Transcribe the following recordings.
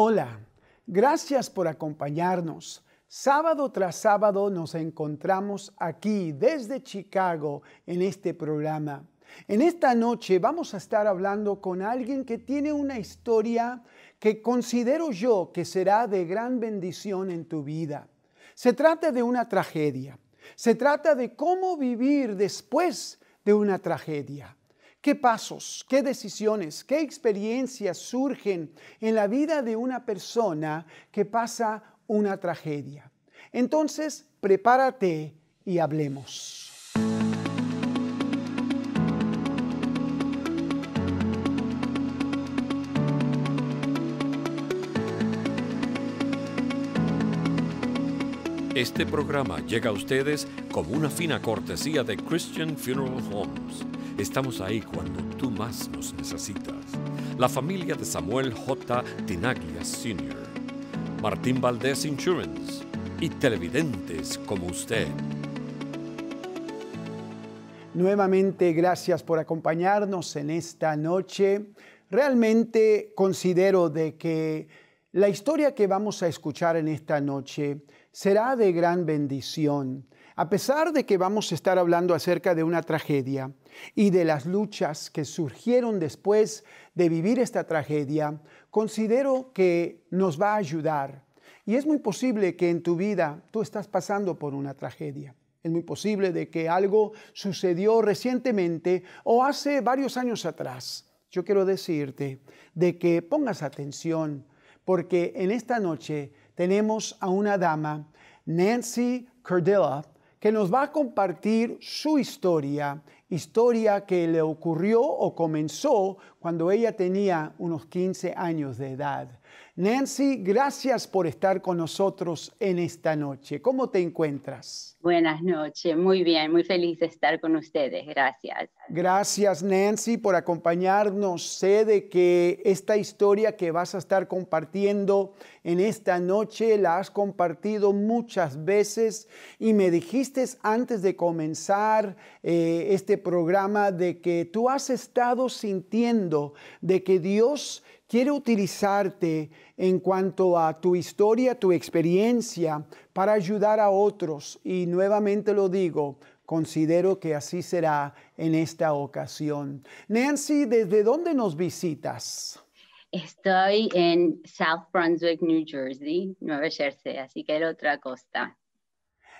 Hola, gracias por acompañarnos. Sábado tras sábado nos encontramos aquí desde Chicago en este programa. En esta noche vamos a estar hablando con alguien que tiene una historia que considero yo que será de gran bendición en tu vida. Se trata de una tragedia. Se trata de cómo vivir después de una tragedia. ¿Qué pasos, qué decisiones, qué experiencias surgen en la vida de una persona que pasa una tragedia? Entonces, prepárate y hablemos. Este programa llega a ustedes como una fina cortesía de Christian Funeral Homes Estamos ahí cuando tú más nos necesitas. La familia de Samuel J. Tinaglia Sr., Martín Valdés Insurance y televidentes como usted. Nuevamente, gracias por acompañarnos en esta noche. Realmente considero de que la historia que vamos a escuchar en esta noche será de gran bendición. A pesar de que vamos a estar hablando acerca de una tragedia, y de las luchas que surgieron después de vivir esta tragedia, considero que nos va a ayudar. Y es muy posible que en tu vida tú estás pasando por una tragedia. Es muy posible de que algo sucedió recientemente o hace varios años atrás. Yo quiero decirte de que pongas atención porque en esta noche tenemos a una dama, Nancy Cordilla, que nos va a compartir su historia historia que le ocurrió o comenzó cuando ella tenía unos 15 años de edad. Nancy, gracias por estar con nosotros en esta noche. ¿Cómo te encuentras? Buenas noches, muy bien, muy feliz de estar con ustedes, gracias. Gracias Nancy por acompañarnos. Sé de que esta historia que vas a estar compartiendo en esta noche, la has compartido muchas veces y me dijiste antes de comenzar eh, este programa de que tú has estado sintiendo de que Dios quiere utilizarte en cuanto a tu historia, tu experiencia, para ayudar a otros. Y nuevamente lo digo, considero que así será en esta ocasión. Nancy, ¿desde dónde nos visitas? Estoy en South Brunswick, New Jersey, Nueva Jersey, así que la otra costa.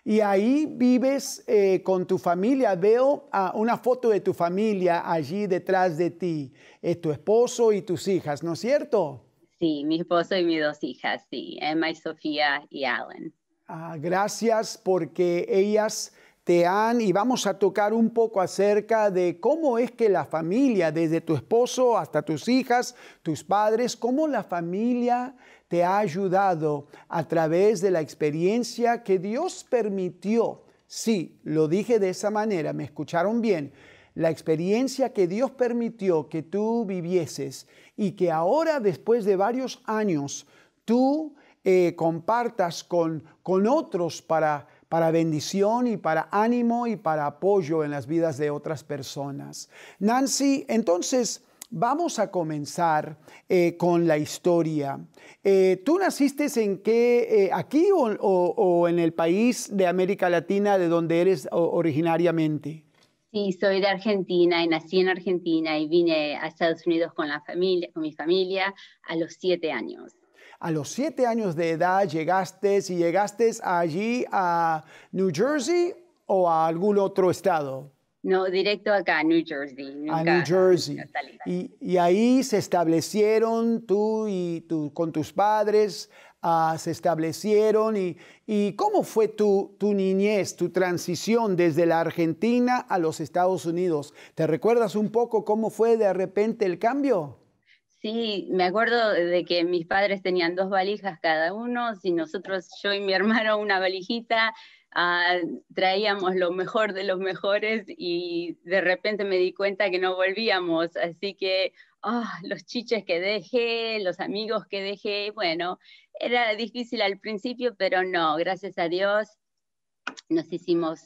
Y ahí vives eh, con tu familia. Veo ah, una foto de tu familia allí detrás de ti. Es tu esposo y tus hijas, ¿no es cierto? Sí, mi esposo y mis dos hijas, sí, Emma y Sofía y Alan. Ah, gracias porque ellas y vamos a tocar un poco acerca de cómo es que la familia, desde tu esposo hasta tus hijas, tus padres, cómo la familia te ha ayudado a través de la experiencia que Dios permitió. Sí, lo dije de esa manera, me escucharon bien. La experiencia que Dios permitió que tú vivieses y que ahora, después de varios años, tú eh, compartas con, con otros para para bendición y para ánimo y para apoyo en las vidas de otras personas. Nancy, entonces... Vamos a comenzar eh, con la historia. Eh, ¿Tú naciste en qué, eh, aquí o, en el país de América Latina de donde eres originariamente? Sí, soy de Argentina y nací en Argentina y vine a Estados Unidos con, la familia, con mi familia a los siete años. A los siete años de edad llegaste, y llegaste allí a New Jersey o a algún otro estado. No, directo acá, New Jersey. a New Jersey. Y, ahí se establecieron tú y tú con tus padres, ah, se establecieron. Y, cómo fue tu, tu, niñez, tu transición desde la Argentina a los Estados Unidos? ¿Te recuerdas un poco cómo fue de repente el cambio? Sí, me acuerdo de que mis padres tenían dos valijas cada uno, y nosotros, yo y mi hermano, una valijita, ah, traíamos lo mejor de los mejores y de repente me di cuenta que no volvíamos, así que ah, los chiches que dejé, los amigos que dejé, bueno, era difícil al principio, pero no, gracias a Dios nos hicimos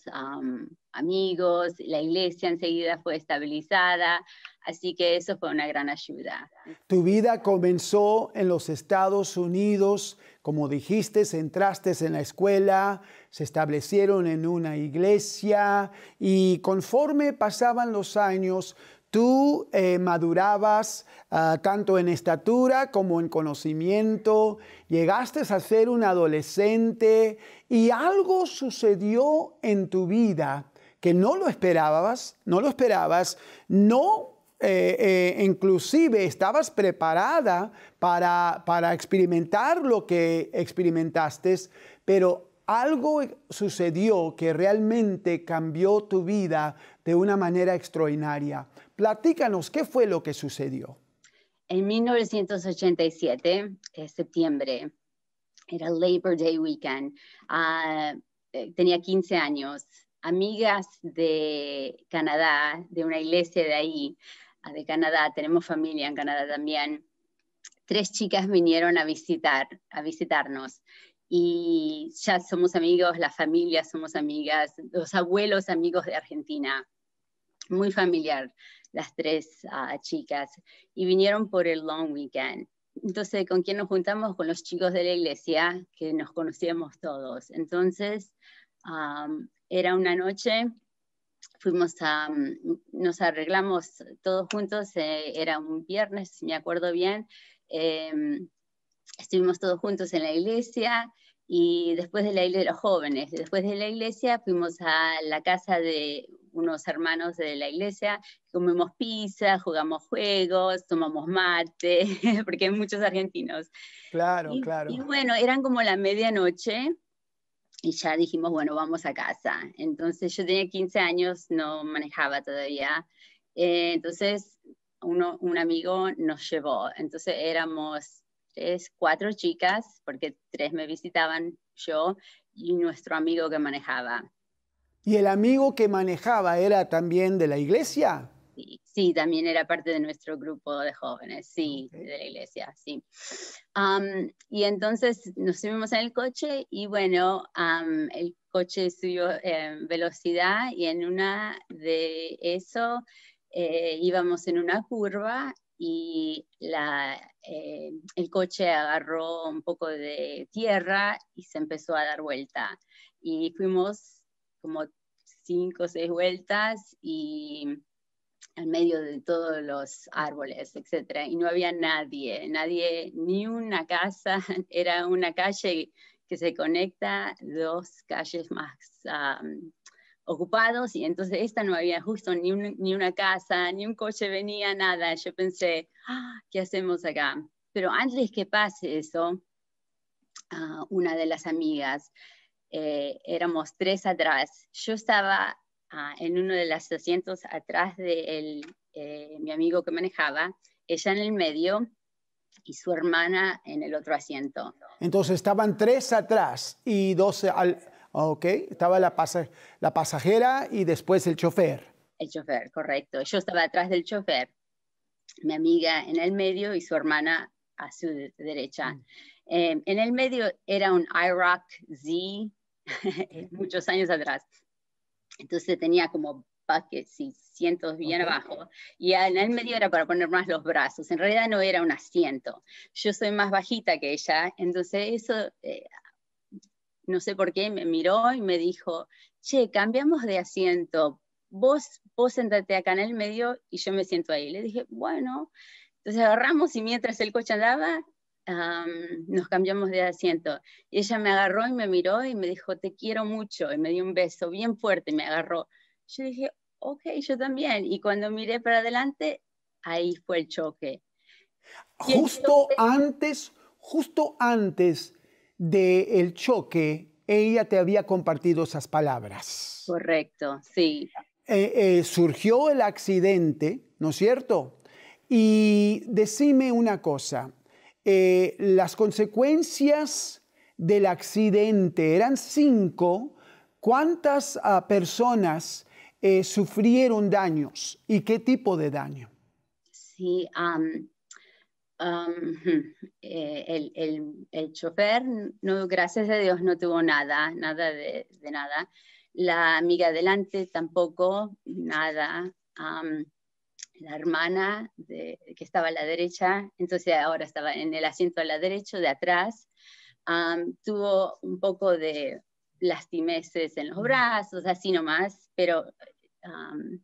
amigos, la iglesia enseguida fue estabilizada, así que eso fue una gran ayuda. Tu vida comenzó en los Estados Unidos, como dijiste, entraste en la escuela, se establecieron en una iglesia y conforme pasaban los años, tú eh, madurabas ah, tanto en estatura como en conocimiento, llegaste a ser un adolescente y algo sucedió en tu vida que no lo esperabas, no lo esperabas, no eh, eh, inclusive estabas preparada para experimentar lo que experimentaste, pero algo sucedió que realmente cambió tu vida de una manera extraordinaria. Platícanos, ¿qué fue lo que sucedió? En 1987, en eh, septiembre, era Labor Day Weekend, ah, eh, tenía 15 años, amigas de Canadá, de una iglesia de ahí, ah, de Canadá, tenemos familia en Canadá también, tres chicas vinieron a, visitar, a visitarnos y ya somos amigos, la familia somos amigas, los abuelos amigos de Argentina, muy familiar las tres ah, chicas, y vinieron por el long weekend. Entonces, ¿con quién nos juntamos? Con los chicos de la iglesia, que nos conocíamos todos. Entonces, era una noche, fuimos a, mm, nos arreglamos todos juntos, eh, era un viernes, si me acuerdo bien. Em, estuvimos todos juntos en la iglesia, y después de la iglesia de los jóvenes, después de la iglesia fuimos a la casa de unos hermanos de la iglesia, comimos pizza, jugamos juegos, tomamos mate, porque hay muchos argentinos. Claro, claro. Y bueno, eran como la medianoche y ya dijimos, bueno, vamos a casa. Entonces yo tenía 15 años, no manejaba todavía. Eh, entonces un amigo nos llevó. Entonces éramos tres, cuatro chicas, porque tres me visitaban, yo y nuestro amigo que manejaba. ¿Y el amigo que manejaba era también de la iglesia? Sí, sí también era parte de nuestro grupo de jóvenes, sí, de la iglesia, sí. y entonces nos subimos en el coche y bueno, el coche subió eh, velocidad y en una de eso eh, íbamos en una curva y la, eh, el coche agarró un poco de tierra y se empezó a dar vuelta. Y fuimos como cinco o seis vueltas y al medio de todos los árboles, etcétera, y no había nadie, nadie, ni una casa, era una calle que se conecta dos calles más ocupados y entonces esta no había justo ni, una casa, ni un coche venía, nada. Yo pensé, ah, ¿qué hacemos acá? Pero antes que pase eso, ah, una de las amigas, eh, éramos tres atrás, yo estaba ah, en uno de los asientos atrás de eh, mi amigo que manejaba, ella en el medio y su hermana en el otro asiento. Entonces estaban tres atrás y dos al, Ok, estaba la, la pasajera y después el chofer. El chofer, correcto. Yo estaba atrás del chofer, mi amiga en el medio y su hermana a su derecha. Mm. Eh, en el medio era un IROC Z, muchos años atrás. Entonces tenía como buckets y cientos bien abajo, y en el medio era para poner más los brazos. En realidad no era un asiento. Yo soy más bajita que ella, entonces eso eh, no sé por qué, me miró y me dijo, che, cambiamos de asiento, vos, vos sentate acá en el medio y yo me siento ahí. Le dije, bueno, entonces agarramos y mientras el coche andaba, nos cambiamos de asiento. Y ella me agarró y me miró y me dijo, te quiero mucho. Y me dio un beso bien fuerte y me agarró. Yo dije, ok, yo también. Y cuando miré para adelante, ahí fue el choque. Justo antes, justo antes de el choque, ella te había compartido esas palabras. Correcto, sí. Eh, eh, surgió el accidente, ¿no es cierto? Y decime una cosa, eh, las consecuencias del accidente eran cinco, ¿cuántas ah, personas sufrieron daños y qué tipo de daño? Sí, Eh, el, el, el, chofer, no, gracias a Dios, no tuvo nada, nada de, nada. La amiga delante tampoco, nada. la hermana de, que estaba a la derecha, entonces ahora estaba en el asiento a la derecha, de atrás, tuvo un poco de lastimeces en los mm. brazos, así nomás, pero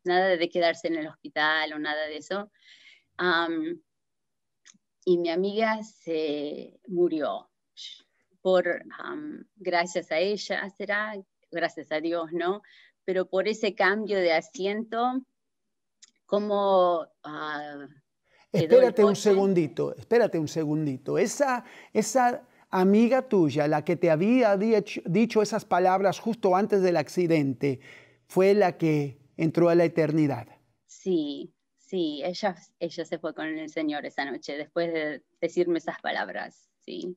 nada de quedarse en el hospital o nada de eso y mi amiga se murió por, gracias a ella, será, gracias a Dios, ¿no? Pero por ese cambio de asiento, como... Ah, espérate un segundito, espérate un segundito. Esa, esa amiga tuya, la que te había dicho esas palabras justo antes del accidente, fue la que entró a la eternidad. Sí, Sí, ella, se fue con el Señor esa noche, después de decirme esas palabras, sí.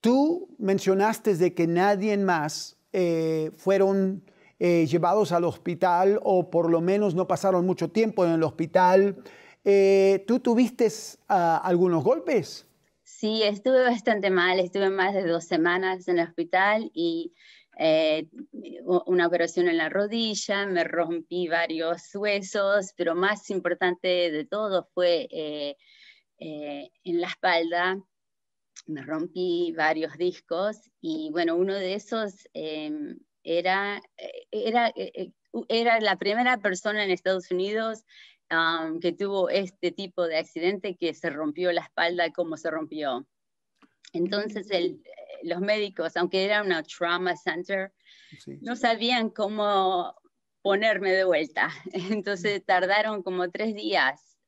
Tú mencionaste de que nadie más eh, fueron eh, llevados al hospital o por lo menos no pasaron mucho tiempo en el hospital. Eh, ¿Tú tuviste ah, algunos golpes? Sí, estuve bastante mal, estuve más de dos semanas en el hospital y eh, una operación en la rodilla, me rompí varios huesos, pero más importante de todo fue eh, eh, en la espalda, me rompí varios discos y bueno, uno de esos em, era, era, era la primera persona en Estados Unidos um, que tuvo este tipo de accidente que se rompió la espalda como se rompió. Entonces, el, los médicos, aunque era una trauma center, no sabían cómo ponerme de vuelta. Entonces tardaron como tres días.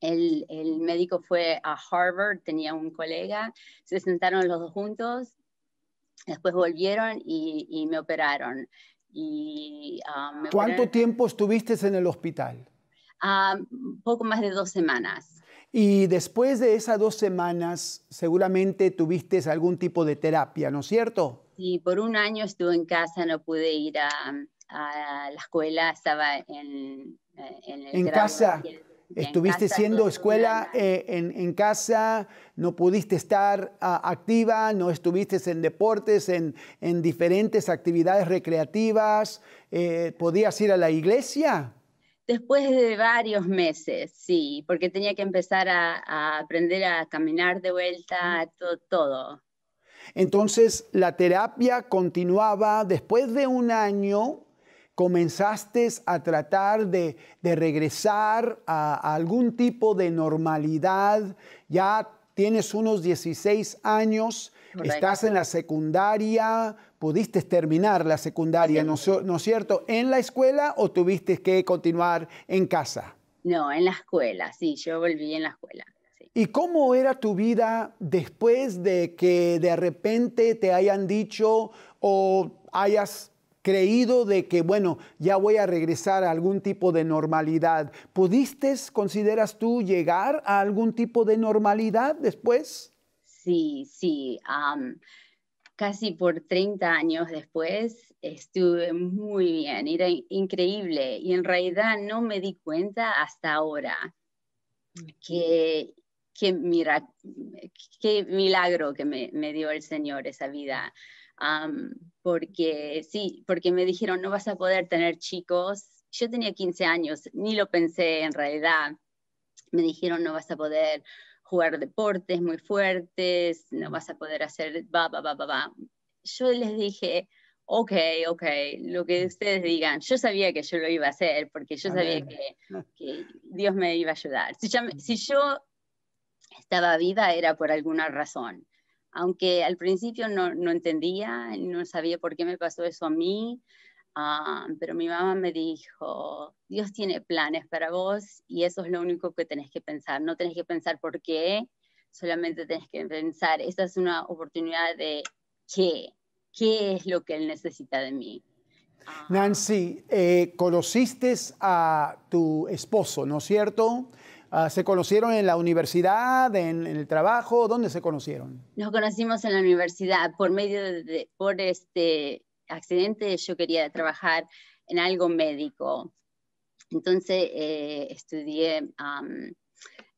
el, médico fue a Harvard, tenía un colega, se sentaron los dos juntos, después volvieron y, me operaron. ¿Cuánto tiempo estuviste en el hospital? Ah, poco más de dos semanas. Y después de esas dos semanas, seguramente tuviste algún tipo de terapia, ¿no es cierto? Sí, por un año estuve en casa, no pude ir a, la escuela, estaba en, eh, en el En casa. Estuviste siendo escuela eh, en, casa, no pudiste estar ah, activa, no estuviste en deportes, en, diferentes actividades recreativas, eh, podías ir a la iglesia. Después de varios meses, sí, porque tenía que empezar a, aprender a caminar de vuelta, todo. Entonces, la terapia continuaba. Después de un año, comenzaste a tratar de, regresar a algún tipo de normalidad. Ya tienes unos 16 años estás en la secundaria, pudiste terminar la secundaria, ¿no, es cierto? ¿En la escuela o tuviste que continuar en casa? No, en la escuela, sí, yo volví en la escuela. ¿Y cómo era tu vida después de que de repente te hayan dicho o hayas creído de que, bueno, ya voy a regresar a algún tipo de normalidad? ¿Pudiste, consideras tú, llegar a algún tipo de normalidad después? Sí, sí. casi por 30 años después estuve muy bien, era increíble y en realidad no me di cuenta hasta ahora que, qué milagro que me, dio el Señor esa vida. porque sí, porque me dijeron, no vas a poder tener chicos. Yo tenía 15 años, ni lo pensé en realidad. Me dijeron, no vas a poder jugar deportes muy fuertes, no vas a poder hacer va, va, va, va, Yo les dije, ok, ok, lo que mm. ustedes digan, yo sabía que yo lo iba a hacer porque yo sabía ah. que, Dios me iba a ayudar. Si, mm. si yo estaba viva era por alguna razón, aunque al principio no, no entendía, no sabía por qué me pasó eso a mí, Ah, pero mi mamá me dijo, Dios tiene planes para vos y eso es lo único que tenés que pensar. No tenés que pensar por qué, solamente tenés que pensar, esta es una oportunidad de qué, qué es lo que él necesita de mí. Ah. Nancy, eh, conociste a tu esposo, ¿no es cierto? Ah, ¿Se conocieron en la universidad, en, en, el trabajo? ¿Dónde se conocieron? Nos conocimos en la universidad por medio de, por este, accidente, yo quería trabajar en algo médico. Entonces eh, estudié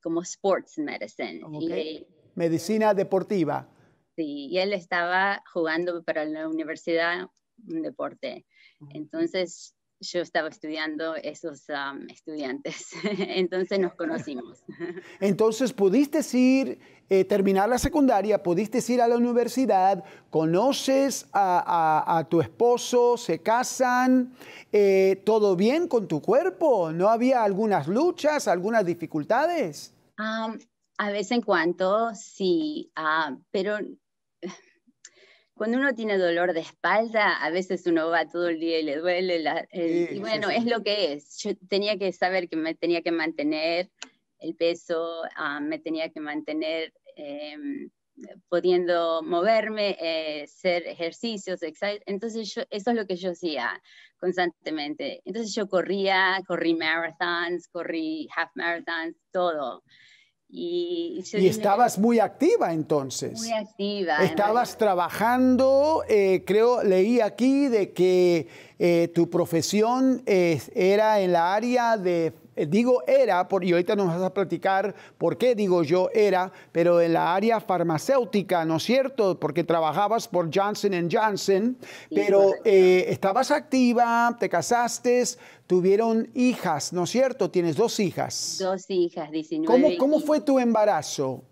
como sports medicine. Medicina deportiva. Sí, y él estaba jugando para la universidad un deporte. Entonces yo estaba estudiando esos estudiantes, entonces nos conocimos. entonces pudiste ir, eh, terminar la secundaria, pudiste ir a la universidad, conoces a, tu esposo, se casan, eh, todo bien con tu cuerpo, ¿no había algunas luchas, algunas dificultades? a vez en cuanto, sí, ah, pero cuando uno tiene dolor de espalda, a veces uno va todo el día y le duele. La, y bueno, es lo que es. Yo tenía que saber que me tenía que mantener el peso, ah, me tenía que mantener eh, pudiendo moverme, eh, hacer ejercicios, entonces eso es lo que yo hacía constantemente. Entonces yo corría, corrí marathons, corrí half marathons, todo. Y, estabas muy activa entonces. Muy activa. Estabas trabajando, eh, creo, leí aquí de que eh, tu profesión eh, era en la área de eh, digo era, y ahorita nos vas a platicar por qué digo yo era, pero en la área farmacéutica, ¿no es cierto? Porque trabajabas por Johnson Johnson, pero eh, estabas activa, te casaste, tuvieron hijas, ¿no es cierto? Tienes dos hijas. Dos hijas, 19. ¿Cómo, cómo fue tu embarazo?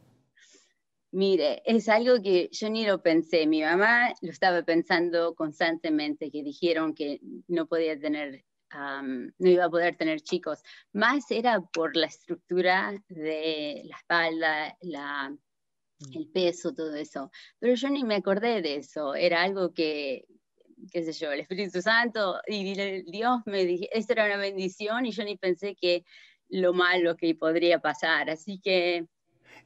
Mire, es algo que yo ni lo pensé. Mi mamá lo estaba pensando constantemente, que dijeron que no podía tener no iba a poder tener chicos. Más era por la estructura de la espalda, mm. el peso, todo eso. Pero yo ni me acordé de eso. Era algo que, qué sé yo, el Espíritu Santo y Dios me dije, esto era una bendición y yo ni pensé que lo malo que podría pasar. Así que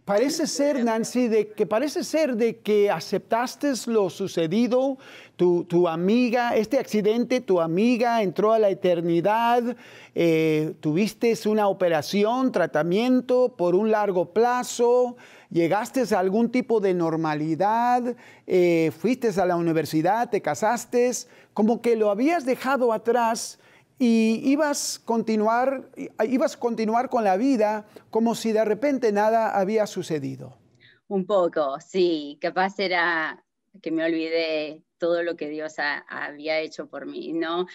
Parece ser, Nancy, de que parece ser de que aceptaste lo sucedido, tu, amiga, este accidente, tu amiga entró a la eternidad, eh, tuviste una operación, tratamiento por un largo plazo, llegaste a algún tipo de normalidad, eh, fuiste a la universidad, te casaste, como que lo habías dejado atrás y ibas continuar, ibas a continuar con la vida como si de repente nada había sucedido. Un poco, sí. Capaz era que me olvidé todo lo que Dios había hecho por mí, ¿no?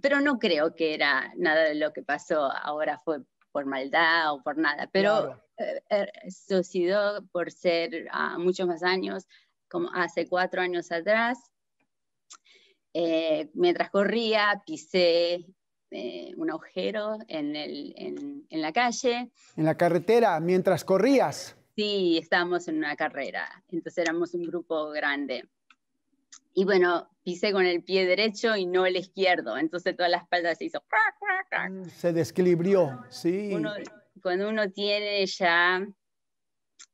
pero no creo que era nada de lo que pasó ahora fue por maldad o por nada, pero eh, er, sucedió por ser ah, muchos más años, como hace cuatro años atrás, eh, mientras corría, pisé eh, un agujero en, la calle. En la carretera, mientras corrías. Sí, estábamos en una carrera, entonces éramos un grupo grande. Y bueno, pisé con el pie derecho y no el izquierdo, entonces toda la espalda se hizo... Mm, se desequilibrió. sí. cuando uno tiene ya,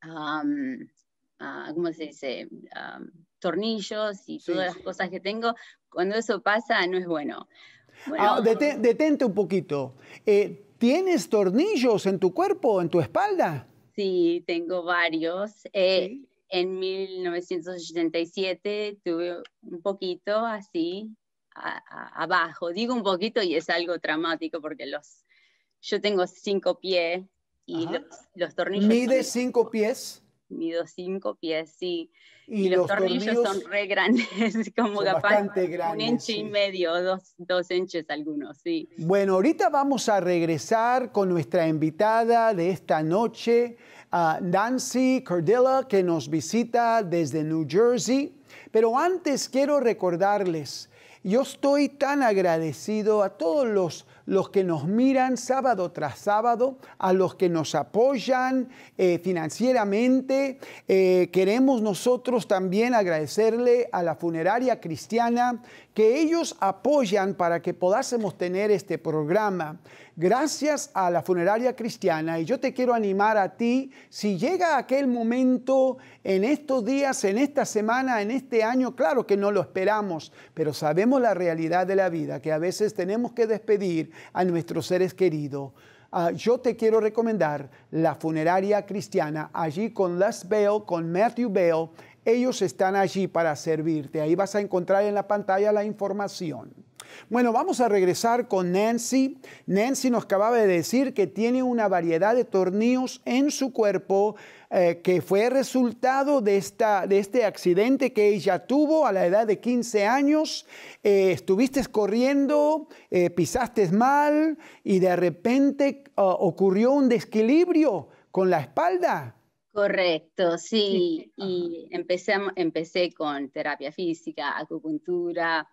ah, ¿cómo se dice? tornillos y todas las cosas que tengo, cuando eso pasa no es bueno. Ah, eh, detente un poquito. Eh, ¿Tienes tornillos en tu cuerpo, en tu espalda? Sí, tengo varios. Eh, en 1987 tuve un poquito así abajo. Digo un poquito y es algo traumático porque los, yo tengo cinco pies y los, los, tornillos... ¿Mide cinco pies? mido cinco pies, sí. Y, los, tornillos, son re grandes, como capaz un enche y medio, dos, dos algunos, sí. Bueno, ahorita vamos a regresar con nuestra invitada de esta noche, a Nancy Cordilla, que nos visita desde New Jersey. Pero antes quiero recordarles, yo estoy tan agradecido a todos los los que nos miran sábado tras sábado, a los que nos apoyan eh, financieramente. Eh, queremos nosotros también agradecerle a la funeraria cristiana que ellos apoyan para que podásemos tener este programa. Gracias a la funeraria cristiana y yo te quiero animar a ti, si llega aquel momento en estos días, en esta semana, en este año, claro que no lo esperamos, pero sabemos la realidad de la vida, que a veces tenemos que despedir a nuestros seres queridos. Ah, yo te quiero recomendar la funeraria cristiana allí con Les Bell, con Matthew Bell. Ellos están allí para servirte. Ahí vas a encontrar en la pantalla la información. Bueno, vamos a regresar con Nancy. Nancy nos acababa de decir que tiene una variedad de tornillos en su cuerpo eh, que fue resultado de, este accidente que ella tuvo a la edad de 15 años. Eh, estuviste corriendo, eh, pisaste mal y de repente uh, ocurrió un desequilibrio con la espalda. Correcto, sí. Y empecé con terapia física, acupuntura,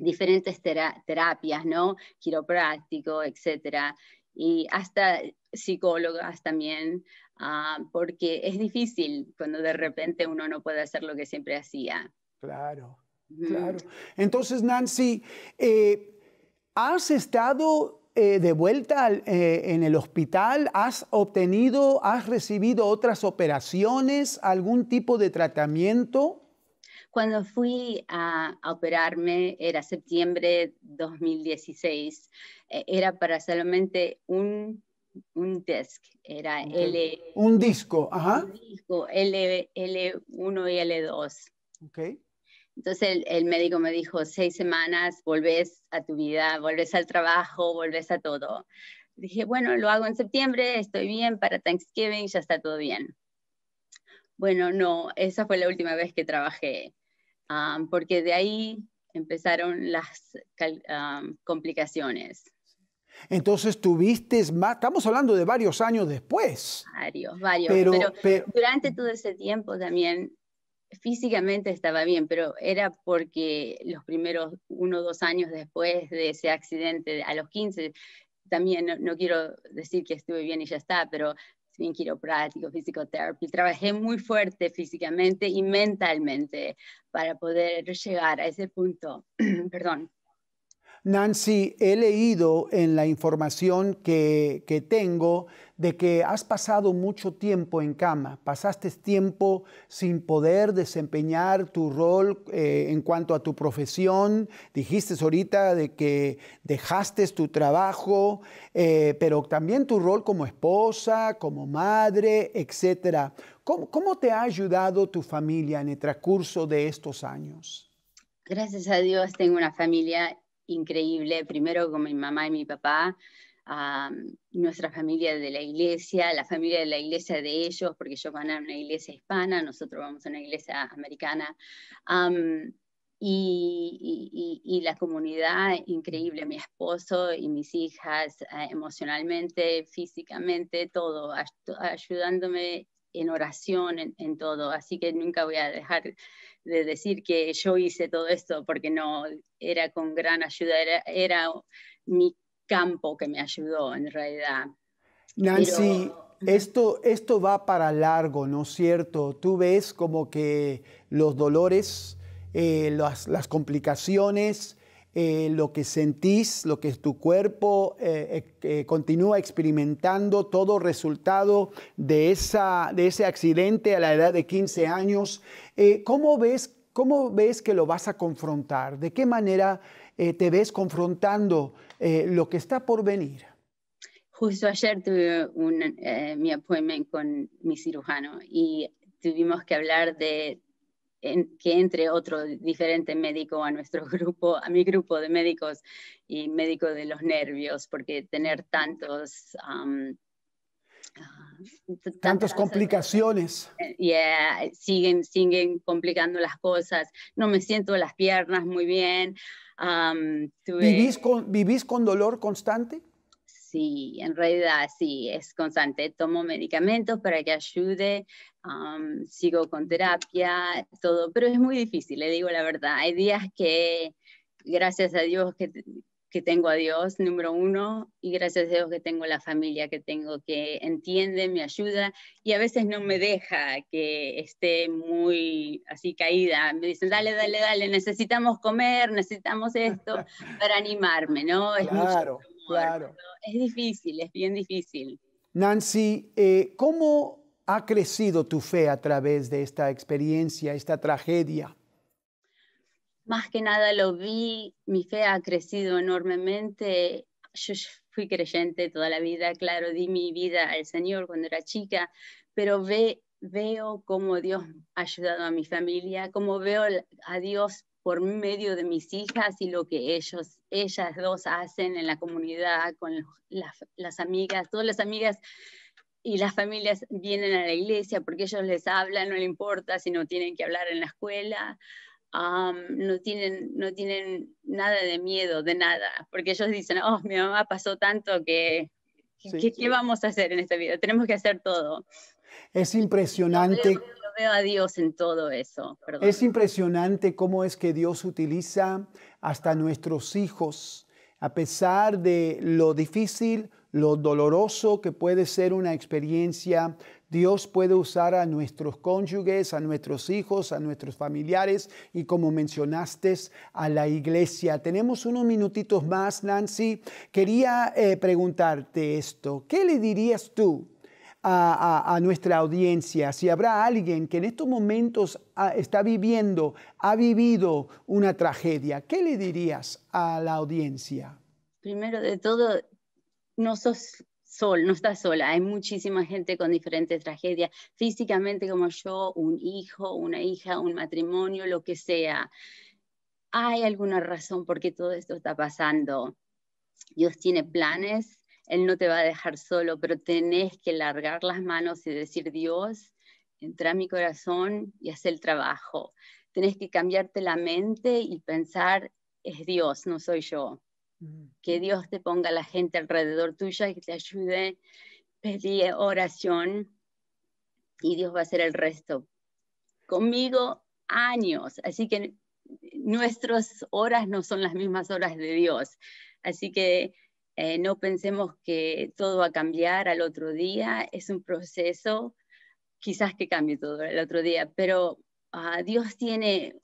diferentes terapias, ¿no? Quiropráctico, etcétera, y hasta psicólogas también, ah, porque es difícil cuando de repente uno no puede hacer lo que siempre hacía. Claro, claro. Entonces, Nancy, eh, ¿has estado eh, de vuelta eh, en el hospital? ¿Has obtenido, has recibido otras operaciones, algún tipo de tratamiento? Cuando fui a, operarme, era septiembre 2016, eh, era para solamente un, un era L. Un disco, ajá. disco, L, 1 y L2. Okay. Entonces el, el, médico me dijo, seis semanas, volvés a tu vida, volvés al trabajo, volvés a todo. Dije, bueno, lo hago en septiembre, estoy bien para Thanksgiving, ya está todo bien. Bueno, no, esa fue la última vez que trabajé porque de ahí empezaron las complicaciones. Entonces tuviste más, estamos hablando de varios años después. Varios, varios. Pero, durante todo ese tiempo también físicamente estaba bien, pero era porque los primeros uno o dos años después de ese accidente a los 15, también no, quiero decir que estuve bien y ya está, pero Bien, quiropráctico, fisioterapia. Trabajé muy fuerte físicamente y mentalmente para poder llegar a ese punto, perdón, Nancy, he leído en la información que, tengo de que has pasado mucho tiempo en cama, pasaste tiempo sin poder desempeñar tu rol eh, en cuanto a tu profesión, dijiste ahorita de que dejaste tu trabajo, eh, pero también tu rol como esposa, como madre, etc. ¿Cómo, ¿Cómo te ha ayudado tu familia en el transcurso de estos años? Gracias a Dios tengo una familia increíble, primero con mi mamá y mi papá, nuestra familia de la iglesia, la familia de la iglesia de ellos, porque ellos van a una iglesia hispana, nosotros vamos a una iglesia americana. y, la comunidad increíble, mi esposo y mis hijas, eh, emocionalmente, físicamente, todo, ayudándome en oración, en, todo. Así que nunca voy a dejar de decir que yo hice todo esto porque no era con gran ayuda, era, mi campo que me ayudó en realidad. Nancy, esto, esto va para largo, ¿no es cierto? Tú ves como que los dolores, eh, las, las complicaciones, eh, lo que sentís, lo que tu cuerpo eh, eh, continúa experimentando, todo resultado de, esa, de ese accidente a la edad de 15 años. ¿cómo, ves, ¿Cómo ves que lo vas a confrontar? ¿De qué manera te ves confrontando lo que está por venir? Justo ayer tuve un, mi appointment con mi cirujano y tuvimos que hablar de que entre otro diferente médico a nuestro grupo, a mi grupo de médicos y médico de los nervios, porque tener tantos... Ah, tantas complicaciones. Eh, yeah, siguen, siguen complicando las cosas. No me siento las piernas muy bien. ¿Vivís, con, ¿Vivís con dolor constante? Sí, en realidad sí, es constante. Tomo medicamentos para que ayude sigo con terapia, todo, pero es muy difícil, le digo la verdad. Hay días que, gracias a Dios que, que tengo a Dios, número uno, y gracias a Dios que tengo la familia que tengo que entiende, me ayuda, y a veces no me deja que esté muy así caída. Me dicen, dale, dale, dale, necesitamos comer, necesitamos esto para animarme, ¿no? Es claro, claro. Es difícil, es bien difícil. Nancy, eh, ¿cómo ha crecido tu fe a través de esta experiencia, esta tragedia? Más que nada lo vi, mi fe ha crecido enormemente. Yo fui creyente toda la vida, claro, di mi vida al Señor cuando era chica, pero veo cómo Dios ha ayudado a mi familia, cómo veo a Dios por medio de mis hijas y lo que ellos, ellas dos hacen en la comunidad, con las amigas, todas las amigas y las familias vienen a la iglesia porque ellos les hablan, no les importa si no tienen que hablar en la escuela, no, tienen, no tienen nada de miedo, de nada, porque ellos dicen, oh, mi mamá pasó tanto que, ¿qué vamos a hacer en esta vida? Tenemos que hacer todo. Es impresionante. veo, a Dios en todo eso. Es impresionante cómo es que Dios utiliza hasta nuestros hijos, a pesar de lo difícil lo doloroso que puede ser una experiencia, Dios puede usar a nuestros cónyuges, a nuestros hijos, a nuestros familiares y como mencionaste, a la iglesia. Tenemos unos minutitos más, Nancy. Quería eh, preguntarte esto. ¿Qué le dirías tú a, a, nuestra audiencia, si habrá alguien que en estos momentos ah, está viviendo, ha vivido una tragedia, ¿qué le dirías a la audiencia? Primero de todo, no sos sol, no estás sola, hay muchísima gente con diferentes tragedias, físicamente como yo, un hijo, una hija, un matrimonio, lo que sea. Hay alguna razón por qué todo esto está pasando. Dios tiene planes, Él no te va a dejar solo, pero tenés que largar las manos y decir, Dios, entra a mi corazón y haz el trabajo. Tenés que cambiarte la mente y pensar, es Dios, no soy yo que Dios te ponga la gente alrededor tuya y que te ayude. Pedí oración y Dios va a hacer el resto. Conmigo años, así que nuestras horas no son las mismas horas de Dios. Así que eh, no pensemos que todo va a cambiar al otro día, es un proceso, quizás que cambie todo el otro día, pero ah, Dios tiene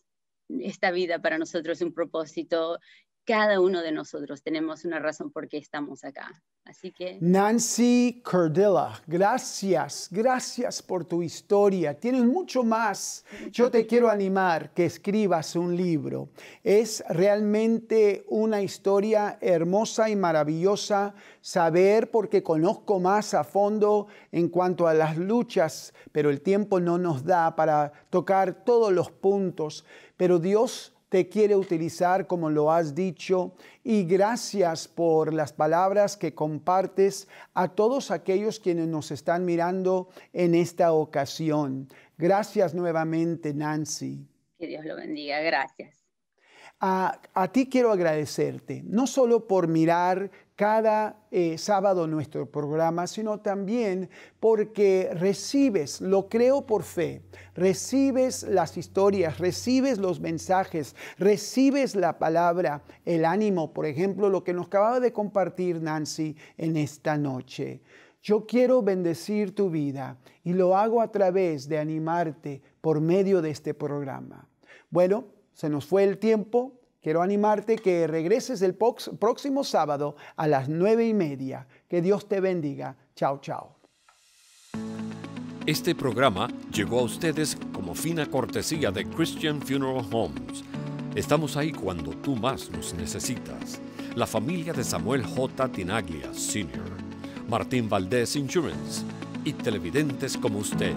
esta vida para nosotros un propósito cada uno de nosotros tenemos una razón por qué estamos acá. Así que... Nancy Cordilla, gracias, gracias por tu historia. Tienes mucho más. Yo te quiero animar que escribas un libro. Es realmente una historia hermosa y maravillosa saber porque conozco más a fondo en cuanto a las luchas, pero el tiempo no nos da para tocar todos los puntos. Pero Dios te quiere utilizar como lo has dicho y gracias por las palabras que compartes a todos aquellos quienes nos están mirando en esta ocasión. Gracias nuevamente, Nancy. Que Dios lo bendiga, gracias. A, a, ti quiero agradecerte, no solo por mirar cada eh, sábado nuestro programa, sino también porque recibes, lo creo por fe, recibes las historias, recibes los mensajes, recibes la palabra, el ánimo, por ejemplo, lo que nos acababa de compartir Nancy en esta noche. Yo quiero bendecir tu vida y lo hago a través de animarte por medio de este programa. Bueno, se nos fue el tiempo, Quiero animarte que regreses el próximo sábado a las nueve y media. Que Dios te bendiga. Chao, chao. Este programa llegó a ustedes como fina cortesía de Christian Funeral Homes. Estamos ahí cuando tú más nos necesitas. La familia de Samuel J. Tinaglia, Sr., Martín Valdez Insurance y televidentes como usted.